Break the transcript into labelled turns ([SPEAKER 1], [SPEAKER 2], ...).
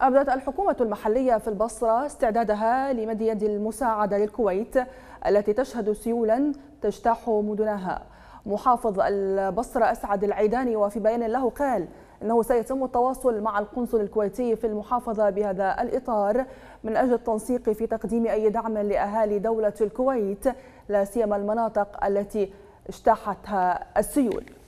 [SPEAKER 1] أبدت الحكومة المحلية في البصرة استعدادها لمد يد المساعدة للكويت التي تشهد سيولا تجتاح مدنها محافظ البصرة أسعد العيداني وفي بيان له قال أنه سيتم التواصل مع القنصل الكويتي في المحافظة بهذا الإطار من أجل التنسيق في تقديم أي دعم لأهالي دولة الكويت لا سيما المناطق التي اجتاحتها السيول